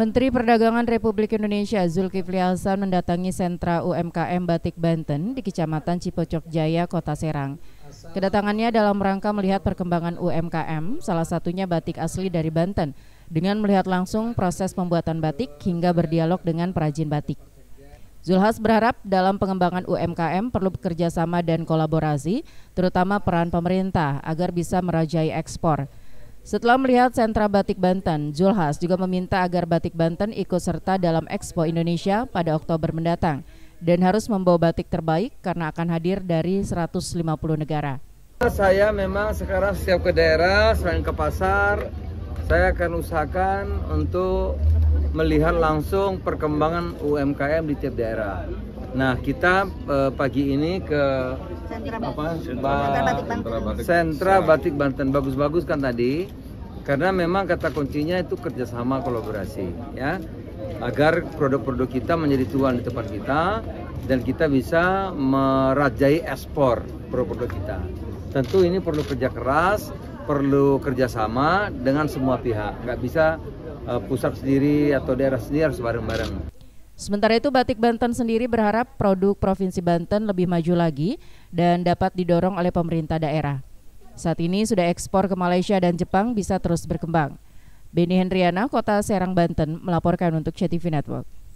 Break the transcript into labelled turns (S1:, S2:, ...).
S1: Menteri Perdagangan Republik Indonesia Zulkifli Hasan mendatangi sentra UMKM Batik Banten di Kecamatan Cipocok Jaya, Kota Serang. Kedatangannya dalam rangka melihat perkembangan UMKM, salah satunya batik asli dari Banten, dengan melihat langsung proses pembuatan batik hingga berdialog dengan perajin batik. Zulhas berharap dalam pengembangan UMKM perlu bekerjasama dan kolaborasi, terutama peran pemerintah agar bisa merajai ekspor. Setelah melihat sentra batik Banten, Julhas juga meminta agar batik Banten ikut serta dalam Expo Indonesia pada Oktober mendatang dan harus membawa batik terbaik karena akan hadir dari 150 negara.
S2: Saya memang sekarang setiap ke daerah, selain ke pasar, saya akan usahakan untuk melihat langsung perkembangan UMKM di tiap daerah. Nah, kita uh, pagi ini ke Sentra Batik
S1: Banten. Sentra Batik
S2: Banten bagus-bagus kan tadi. Karena memang kata kuncinya itu kerjasama kolaborasi, ya. Agar produk-produk kita menjadi tuan di tempat kita dan kita bisa merajai ekspor produk-produk kita. Tentu ini perlu kerja keras, perlu kerjasama dengan semua pihak. Nggak bisa uh, pusat sendiri atau daerah sendiri harus bareng-bareng.
S1: Sementara itu Batik Banten sendiri berharap produk Provinsi Banten lebih maju lagi dan dapat didorong oleh pemerintah daerah. Saat ini sudah ekspor ke Malaysia dan Jepang bisa terus berkembang. Beni Hendriana, Kota Serang, Banten melaporkan untuk CTV Network.